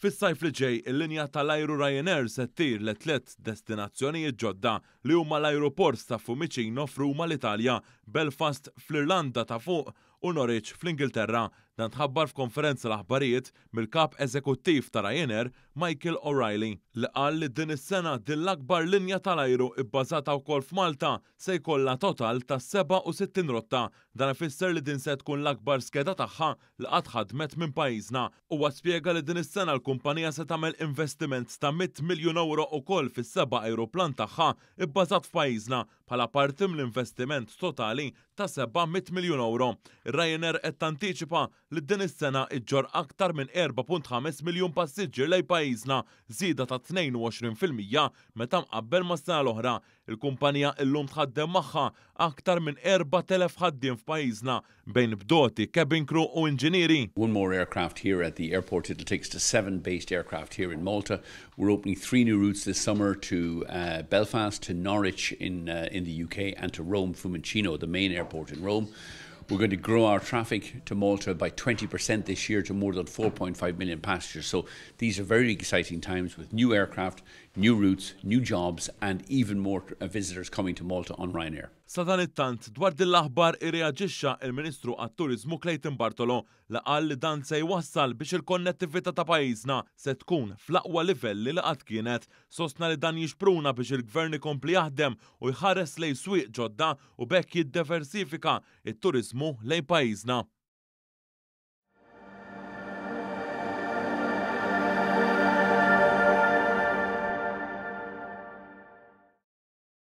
Fis-sajf li ġej, il-linja tal-ajru Ryanair se ttir l tlet destinazzjonijiet ġodda li huma l-ajruport ta' Fiumicino f'Ruma l-Italja, Belfast fl-Irlanda ta' fuq u Norwich fl-Ingilterra dan tħabbar f'konferenza l-aħbarijiet mill-kap eżekuttiv ta' Ryanair Michael O'Reilly li qal li din is-sena din l-akbar linja tal-ajru ibbażata wkoll f'Malta se jkollha total ta' 67 rotta dan ifisser li din se tkun l-akbar skeda tagħha li qatt ħadmet minn pajjiżna u spjega li din is-sena l-kumpanija se tagħmel investiment ta' 100 miljun euro ukoll fis-seba' ajruplan tagħha ibbażat f'pajjiżna bħala parti l investiment totali ta' 700 miljon euro. Ryanair qed tantiċipa li din is-sena iġġor aktar minn 4.5 miljun passiġġier lej pajjiżna, żieda ta' 22% meta mqabbel mas-sena l-oħra. Il-kumpanija illum tħaddem magħha aktar minn 4,000 ħaddiem f'pajjiżna bejn bdoti, cabin crew u inġinieri. One more aircraft here at the airport. It'll take us to seven based aircraft here in Malta. We're opening three new routes this summer to uh, Belfast, to Norwich in, uh, in the UK, and to Rome, Fiumicino, the main airport in Rome. We're going to grow our traffic to Malta by 20% this year to more than 4.5 million passengers. So these are very exciting times with new aircraft, new routes, new jobs, and even more uh, visitors coming to Malta on Ryanair. Sa dan it-tant, dwar din l-aħbar irreaġixxa il-Ministru għat-Turizmu Clayton Bartolo La qal li dan se jwassal biex il-konnettività ta' pajjiżna se tkun fl-aqwa livelli li qatt kienet. Sostna li dan jixpruna biex il-gvern ikompli jaħdem u jħares lej swieq ġodda u bekk jiddiversifika it-turizmu More lej pajjiżna